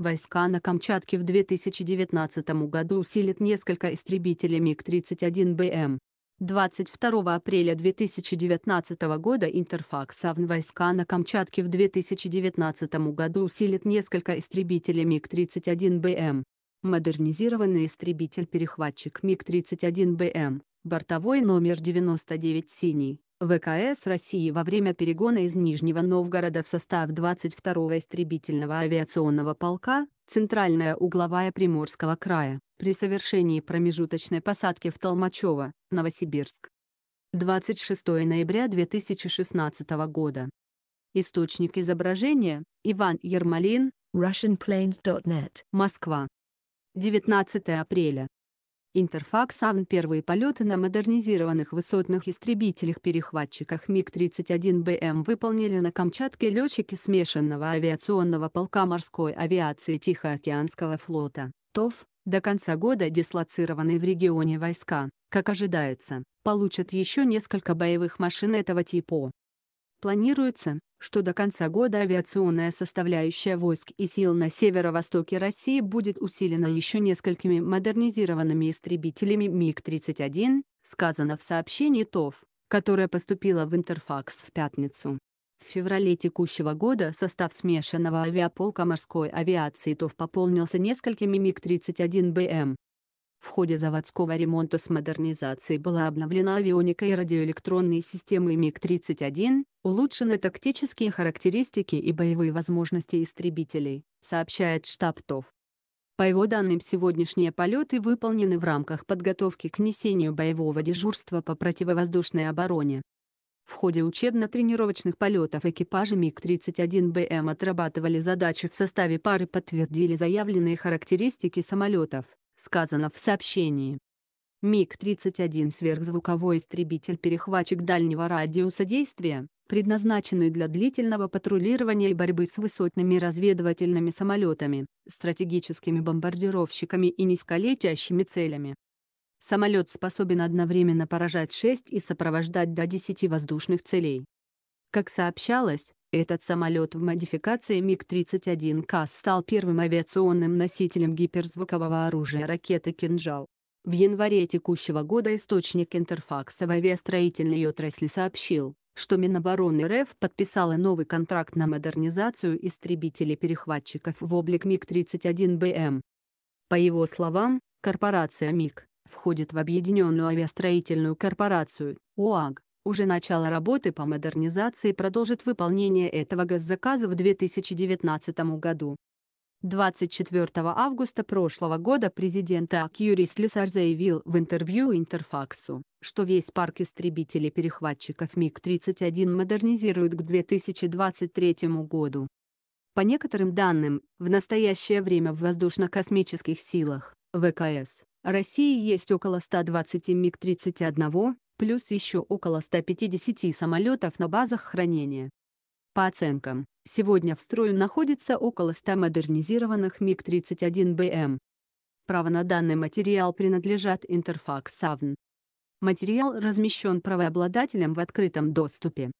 Войска на Камчатке в 2019 году усилит несколько истребителей МиГ-31БМ. 22 апреля 2019 года Интерфакс войска на Камчатке в 2019 году усилит несколько истребителей МиГ-31БМ. Модернизированный истребитель-перехватчик МиГ-31БМ, бортовой номер 99 «Синий», ВКС России во время перегона из Нижнего Новгорода в состав 22-го истребительного авиационного полка, центральная угловая Приморского края, при совершении промежуточной посадки в Толмачево, Новосибирск. 26 ноября 2016 года. Источник изображения – Иван Ермолин, RussianPlanes.net, Москва. 19 апреля. Интерфакс АВН первые полеты на модернизированных высотных истребителях-перехватчиках МиГ-31БМ выполнили на Камчатке летчики смешанного авиационного полка морской авиации Тихоокеанского флота, ТОВ, до конца года дислоцированные в регионе войска, как ожидается, получат еще несколько боевых машин этого типа. Планируется, что до конца года авиационная составляющая войск и сил на северо-востоке России будет усилена еще несколькими модернизированными истребителями МиГ-31, сказано в сообщении ТОВ, которое поступило в Интерфакс в пятницу. В феврале текущего года состав смешанного авиаполка морской авиации ТОВ пополнился несколькими МиГ-31БМ, в ходе заводского ремонта с модернизацией была обновлена авионика и радиоэлектронные системы МиГ-31, улучшены тактические характеристики и боевые возможности истребителей, сообщает штаб ТОВ. По его данным сегодняшние полеты выполнены в рамках подготовки к несению боевого дежурства по противовоздушной обороне. В ходе учебно-тренировочных полетов экипажи МиГ-31БМ отрабатывали задачи в составе пары подтвердили заявленные характеристики самолетов, сказано в сообщении. МиГ-31 сверхзвуковой истребитель-перехватчик дальнего радиуса действия, предназначенный для длительного патрулирования и борьбы с высотными разведывательными самолетами, стратегическими бомбардировщиками и низколетящими целями. Самолет способен одновременно поражать 6 и сопровождать до 10 воздушных целей. Как сообщалось, этот самолет в модификации МиГ-31К стал первым авиационным носителем гиперзвукового оружия ракеты «Кинжал». В январе текущего года источник Интерфакса в авиастроительной отрасли сообщил, что Минобороны РФ подписала новый контракт на модернизацию истребителей-перехватчиков в облик МиГ-31БМ. По его словам, корпорация МиГ входит в Объединенную авиастроительную корпорацию ОАГ, уже начало работы по модернизации продолжит выполнение этого госзаказа в 2019 году. 24 августа прошлого года президент АК Юрий Слюсар заявил в интервью Интерфаксу, что весь парк истребителей-перехватчиков МиГ-31 модернизируют к 2023 году. По некоторым данным, в настоящее время в воздушно-космических силах, ВКС, России есть около 120 МиГ-31, плюс еще около 150 самолетов на базах хранения. По оценкам, сегодня в строю находится около 100 модернизированных МиГ-31БМ. Право на данный материал принадлежат Интерфакс Савн. Материал размещен правообладателем в открытом доступе.